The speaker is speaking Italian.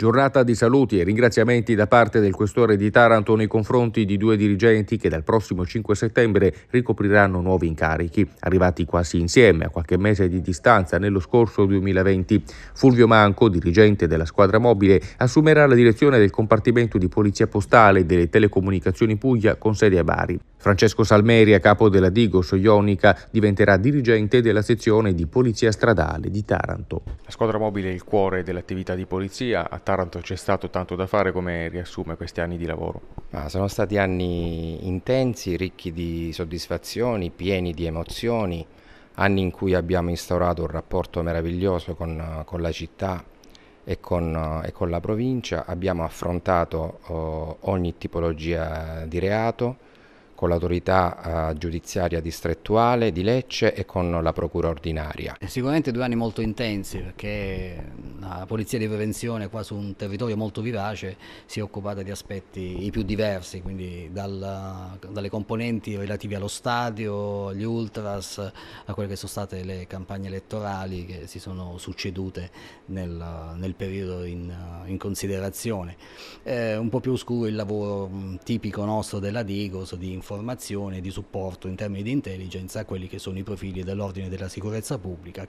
Giornata di saluti e ringraziamenti da parte del questore di Taranto nei confronti di due dirigenti che dal prossimo 5 settembre ricopriranno nuovi incarichi, arrivati quasi insieme a qualche mese di distanza nello scorso 2020. Fulvio Manco, dirigente della squadra mobile, assumerà la direzione del compartimento di polizia postale delle telecomunicazioni Puglia con sede a Bari. Francesco Salmeri, a capo della Digos Ionica, diventerà dirigente della sezione di polizia stradale di Taranto. La squadra mobile è il cuore dell'attività di polizia a Taranto c'è stato tanto da fare, come riassume questi anni di lavoro? Ah, sono stati anni intensi, ricchi di soddisfazioni, pieni di emozioni, anni in cui abbiamo instaurato un rapporto meraviglioso con, con la città e con, e con, la provincia, abbiamo affrontato oh, ogni tipologia di reato, con l'autorità eh, giudiziaria distrettuale di Lecce e con la procura ordinaria. Sicuramente due anni molto intensi perché mm, la polizia di prevenzione qua su un territorio molto vivace si è occupata di aspetti i più diversi, quindi dal, dalle componenti relative allo stadio, agli ultras, a quelle che sono state le campagne elettorali che si sono succedute nel, nel periodo in, in considerazione. Eh, un po' più oscuro il lavoro mh, mm, tipico nostro della Digos di informazione formazione e di supporto in termini di intelligence a quelli che sono i profili dell'ordine della sicurezza pubblica.